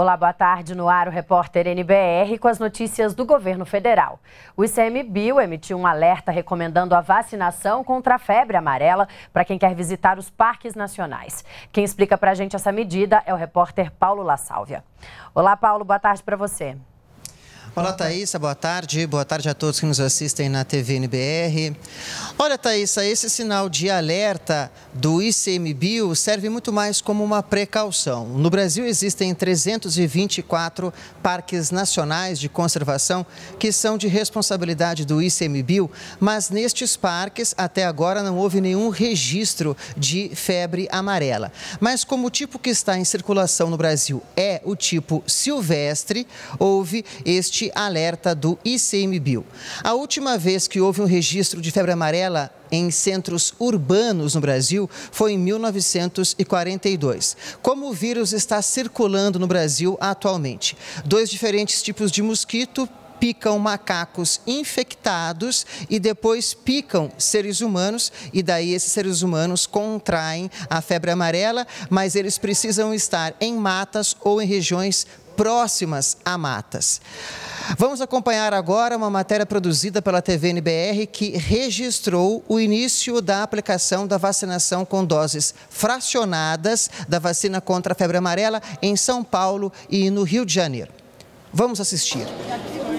Olá, boa tarde. No ar, o repórter NBR com as notícias do governo federal. O ICMBio emitiu um alerta recomendando a vacinação contra a febre amarela para quem quer visitar os parques nacionais. Quem explica para a gente essa medida é o repórter Paulo La Sálvia. Olá, Paulo. Boa tarde para você. Olá, Thaisa, boa tarde. Boa tarde a todos que nos assistem na TV NBR. Olha, Thaisa, esse sinal de alerta do ICMBio serve muito mais como uma precaução. No Brasil existem 324 parques nacionais de conservação que são de responsabilidade do ICMBio, mas nestes parques até agora não houve nenhum registro de febre amarela. Mas como o tipo que está em circulação no Brasil é o tipo silvestre, houve este este alerta do ICMBio. A última vez que houve um registro de febre amarela em centros urbanos no Brasil foi em 1942. Como o vírus está circulando no Brasil atualmente? Dois diferentes tipos de mosquito picam macacos infectados e depois picam seres humanos e daí esses seres humanos contraem a febre amarela, mas eles precisam estar em matas ou em regiões próximas a matas. Vamos acompanhar agora uma matéria produzida pela TV que registrou o início da aplicação da vacinação com doses fracionadas da vacina contra a febre amarela em São Paulo e no Rio de Janeiro. Vamos assistir.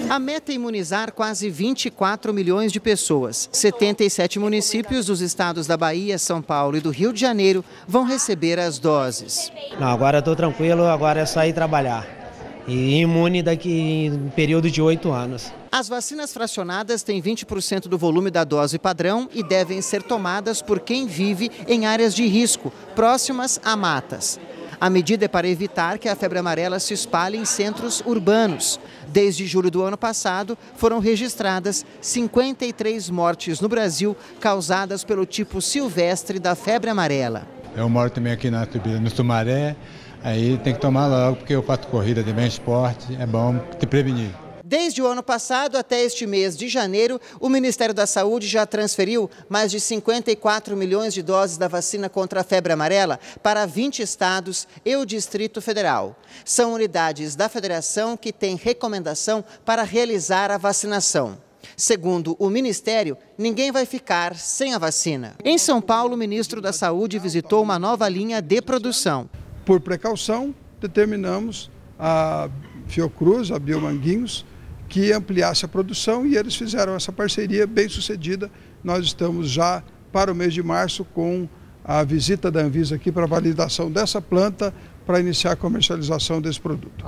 A meta é imunizar quase 24 milhões de pessoas. 77 municípios dos estados da Bahia, São Paulo e do Rio de Janeiro vão receber as doses. Não, agora estou tranquilo, agora é só ir trabalhar e imune daqui em período de oito anos. As vacinas fracionadas têm 20% do volume da dose padrão e devem ser tomadas por quem vive em áreas de risco, próximas a matas. A medida é para evitar que a febre amarela se espalhe em centros urbanos. Desde julho do ano passado, foram registradas 53 mortes no Brasil causadas pelo tipo silvestre da febre amarela. É moro também aqui na, no Sumaré, Aí tem que tomar logo, porque o pato corrida de bem é esporte, é bom te prevenir. Desde o ano passado até este mês de janeiro, o Ministério da Saúde já transferiu mais de 54 milhões de doses da vacina contra a febre amarela para 20 estados e o Distrito Federal. São unidades da federação que têm recomendação para realizar a vacinação. Segundo o Ministério, ninguém vai ficar sem a vacina. Em São Paulo, o ministro da Saúde visitou uma nova linha de produção. Por precaução, determinamos a Fiocruz, a Biomanguinhos, que ampliasse a produção e eles fizeram essa parceria bem sucedida. Nós estamos já para o mês de março com a visita da Anvisa aqui para validação dessa planta para iniciar a comercialização desse produto.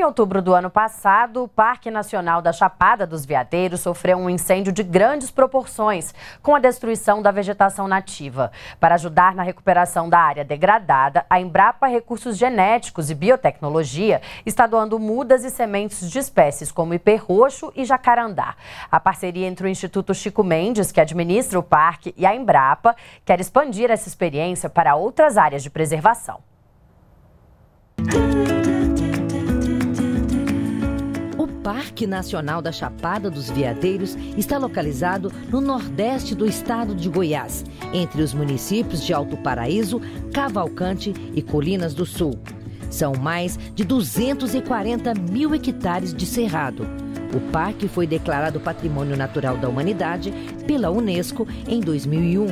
Em outubro do ano passado, o Parque Nacional da Chapada dos Veadeiros sofreu um incêndio de grandes proporções, com a destruição da vegetação nativa. Para ajudar na recuperação da área degradada, a Embrapa Recursos Genéticos e Biotecnologia está doando mudas e sementes de espécies como ipê roxo e jacarandá. A parceria entre o Instituto Chico Mendes, que administra o parque, e a Embrapa quer expandir essa experiência para outras áreas de preservação. Música Parque Nacional da Chapada dos Veadeiros está localizado no nordeste do estado de Goiás, entre os municípios de Alto Paraíso, Cavalcante e Colinas do Sul. São mais de 240 mil hectares de cerrado. O parque foi declarado Patrimônio Natural da Humanidade pela Unesco em 2001.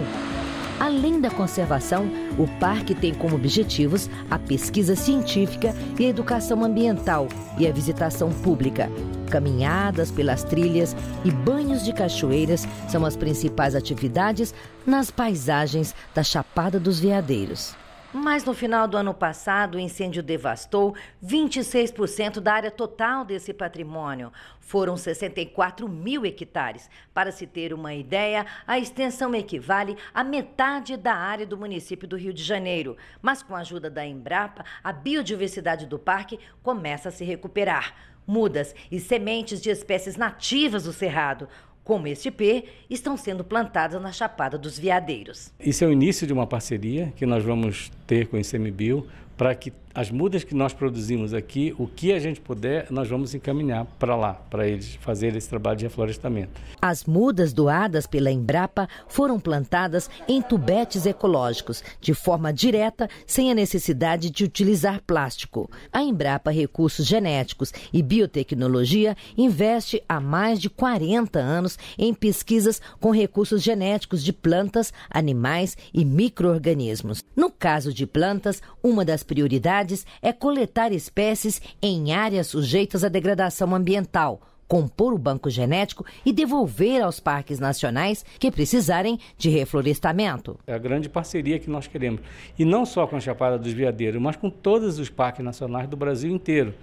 Além da conservação, o parque tem como objetivos a pesquisa científica e a educação ambiental e a visitação pública. Caminhadas pelas trilhas e banhos de cachoeiras são as principais atividades nas paisagens da Chapada dos Veadeiros. Mas no final do ano passado, o incêndio devastou 26% da área total desse patrimônio. Foram 64 mil hectares. Para se ter uma ideia, a extensão equivale à metade da área do município do Rio de Janeiro. Mas com a ajuda da Embrapa, a biodiversidade do parque começa a se recuperar mudas e sementes de espécies nativas do Cerrado como este IP, estão sendo plantadas na Chapada dos Veadeiros. Isso é o início de uma parceria que nós vamos ter com o ICMBio para que as mudas que nós produzimos aqui, o que a gente puder, nós vamos encaminhar para lá, para eles fazerem esse trabalho de reflorestamento. As mudas doadas pela Embrapa foram plantadas em tubetes ecológicos, de forma direta, sem a necessidade de utilizar plástico. A Embrapa Recursos Genéticos e Biotecnologia investe há mais de 40 anos em pesquisas com recursos genéticos de plantas, animais e micro-organismos. No caso de plantas, uma das prioridades atividades é coletar espécies em áreas sujeitas à degradação ambiental, compor o banco genético e devolver aos parques nacionais que precisarem de reflorestamento. É a grande parceria que nós queremos. E não só com a Chapada dos Veadeiros, mas com todos os parques nacionais do Brasil inteiro.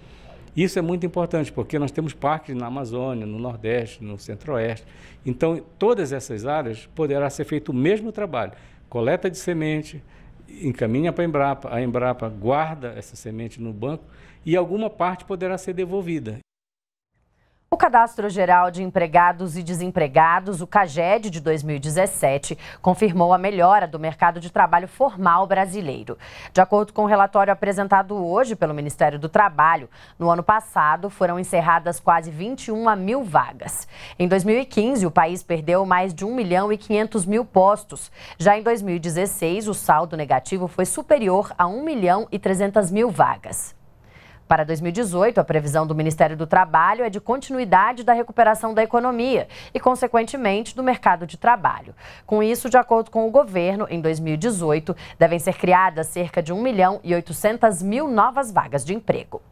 Isso é muito importante, porque nós temos parques na Amazônia, no Nordeste, no Centro-Oeste. Então, em todas essas áreas poderá ser feito o mesmo trabalho: coleta de semente, encaminha para a Embrapa, a Embrapa guarda essa semente no banco e alguma parte poderá ser devolvida. O Cadastro Geral de Empregados e Desempregados, o CAGED de 2017, confirmou a melhora do mercado de trabalho formal brasileiro. De acordo com o relatório apresentado hoje pelo Ministério do Trabalho, no ano passado foram encerradas quase 21 mil vagas. Em 2015, o país perdeu mais de 1 milhão e 500 mil postos. Já em 2016, o saldo negativo foi superior a 1 milhão e 300 mil vagas. Para 2018, a previsão do Ministério do Trabalho é de continuidade da recuperação da economia e, consequentemente, do mercado de trabalho. Com isso, de acordo com o governo, em 2018 devem ser criadas cerca de 1 milhão e 800 mil novas vagas de emprego.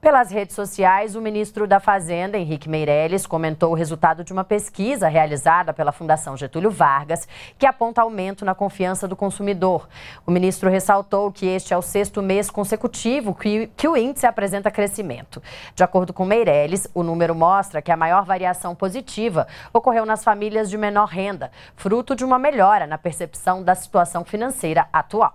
Pelas redes sociais, o ministro da Fazenda, Henrique Meirelles, comentou o resultado de uma pesquisa realizada pela Fundação Getúlio Vargas, que aponta aumento na confiança do consumidor. O ministro ressaltou que este é o sexto mês consecutivo que, que o índice apresenta crescimento. De acordo com Meirelles, o número mostra que a maior variação positiva ocorreu nas famílias de menor renda, fruto de uma melhora na percepção da situação financeira atual.